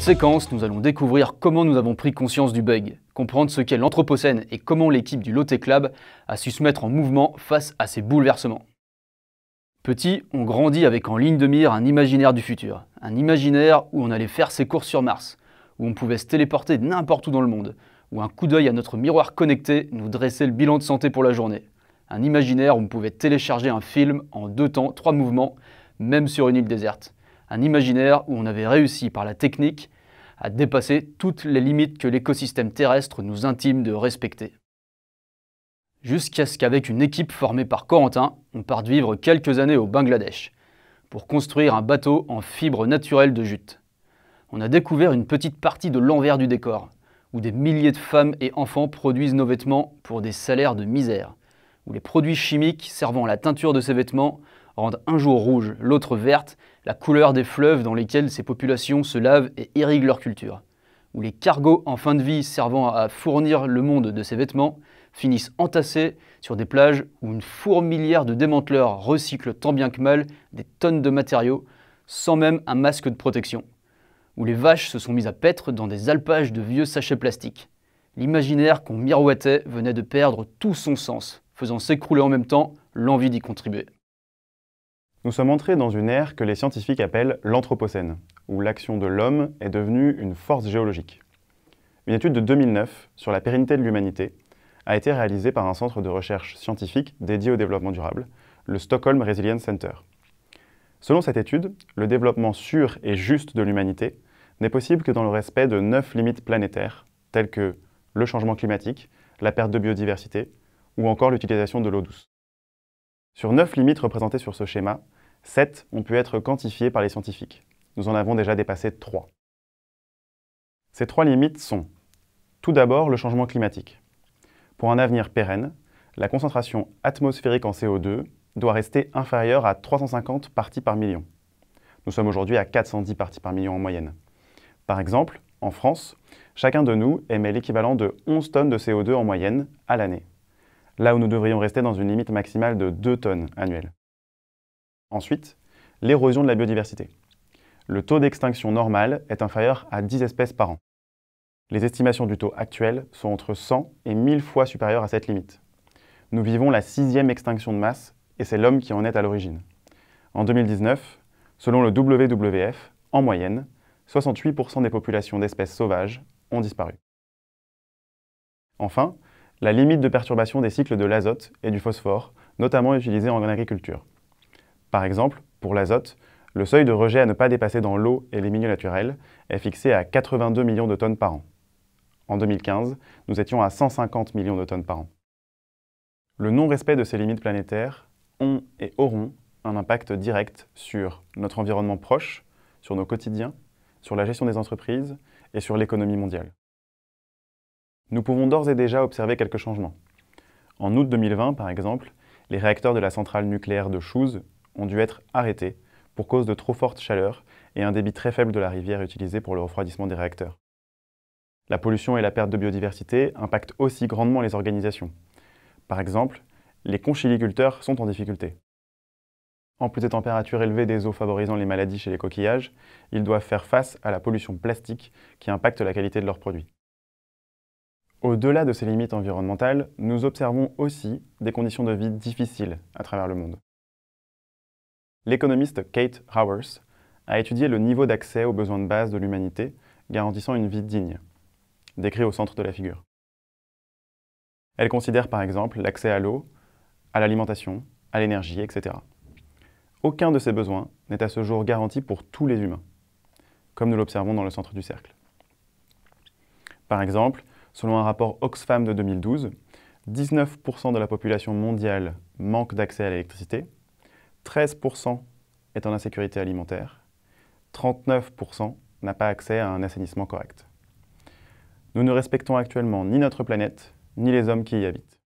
cette séquence, nous allons découvrir comment nous avons pris conscience du bug, comprendre ce qu'est l'Anthropocène et comment l'équipe du Lotte Club a su se mettre en mouvement face à ces bouleversements. Petit, on grandit avec en ligne de mire un imaginaire du futur, un imaginaire où on allait faire ses courses sur Mars, où on pouvait se téléporter n'importe où dans le monde, où un coup d'œil à notre miroir connecté nous dressait le bilan de santé pour la journée. Un imaginaire où on pouvait télécharger un film en deux temps, trois mouvements, même sur une île déserte un imaginaire où on avait réussi par la technique à dépasser toutes les limites que l'écosystème terrestre nous intime de respecter. Jusqu'à ce qu'avec une équipe formée par Corentin, on parte vivre quelques années au Bangladesh, pour construire un bateau en fibre naturelle de jute. On a découvert une petite partie de l'envers du décor, où des milliers de femmes et enfants produisent nos vêtements pour des salaires de misère, où les produits chimiques servant à la teinture de ces vêtements rendent un jour rouge, l'autre verte, la couleur des fleuves dans lesquels ces populations se lavent et irriguent leur culture, où les cargos en fin de vie servant à fournir le monde de ces vêtements finissent entassés sur des plages où une fourmilière de démanteleurs recycle tant bien que mal des tonnes de matériaux sans même un masque de protection, où les vaches se sont mises à paître dans des alpages de vieux sachets plastiques. L'imaginaire qu'on miroitait venait de perdre tout son sens, faisant s'écrouler en même temps l'envie d'y contribuer. Nous sommes entrés dans une ère que les scientifiques appellent l'Anthropocène, où l'action de l'homme est devenue une force géologique. Une étude de 2009 sur la pérennité de l'humanité a été réalisée par un centre de recherche scientifique dédié au développement durable, le Stockholm Resilience Center. Selon cette étude, le développement sûr et juste de l'humanité n'est possible que dans le respect de neuf limites planétaires, telles que le changement climatique, la perte de biodiversité ou encore l'utilisation de l'eau douce. Sur neuf limites représentées sur ce schéma, sept ont pu être quantifiées par les scientifiques. Nous en avons déjà dépassé trois. Ces trois limites sont tout d'abord le changement climatique. Pour un avenir pérenne, la concentration atmosphérique en CO2 doit rester inférieure à 350 parties par million. Nous sommes aujourd'hui à 410 parties par million en moyenne. Par exemple, en France, chacun de nous émet l'équivalent de 11 tonnes de CO2 en moyenne à l'année là où nous devrions rester dans une limite maximale de 2 tonnes annuelles. Ensuite, l'érosion de la biodiversité. Le taux d'extinction normal est inférieur à 10 espèces par an. Les estimations du taux actuel sont entre 100 et 1000 fois supérieures à cette limite. Nous vivons la sixième extinction de masse et c'est l'homme qui en est à l'origine. En 2019, selon le WWF, en moyenne, 68% des populations d'espèces sauvages ont disparu. Enfin, la limite de perturbation des cycles de l'azote et du phosphore, notamment utilisés en agriculture. Par exemple, pour l'azote, le seuil de rejet à ne pas dépasser dans l'eau et les milieux naturels est fixé à 82 millions de tonnes par an. En 2015, nous étions à 150 millions de tonnes par an. Le non-respect de ces limites planétaires ont et auront un impact direct sur notre environnement proche, sur nos quotidiens, sur la gestion des entreprises et sur l'économie mondiale. Nous pouvons d'ores et déjà observer quelques changements. En août 2020, par exemple, les réacteurs de la centrale nucléaire de Chouze ont dû être arrêtés pour cause de trop forte chaleur et un débit très faible de la rivière utilisée pour le refroidissement des réacteurs. La pollution et la perte de biodiversité impactent aussi grandement les organisations. Par exemple, les conchiliculteurs sont en difficulté. En plus des températures élevées des eaux favorisant les maladies chez les coquillages, ils doivent faire face à la pollution plastique qui impacte la qualité de leurs produits. Au-delà de ces limites environnementales, nous observons aussi des conditions de vie difficiles à travers le monde. L'économiste Kate Howers a étudié le niveau d'accès aux besoins de base de l'humanité garantissant une vie digne, décrit au centre de la figure. Elle considère par exemple l'accès à l'eau, à l'alimentation, à l'énergie, etc. Aucun de ces besoins n'est à ce jour garanti pour tous les humains, comme nous l'observons dans le centre du cercle. Par exemple, Selon un rapport Oxfam de 2012, 19% de la population mondiale manque d'accès à l'électricité, 13% est en insécurité alimentaire, 39% n'a pas accès à un assainissement correct. Nous ne respectons actuellement ni notre planète, ni les hommes qui y habitent.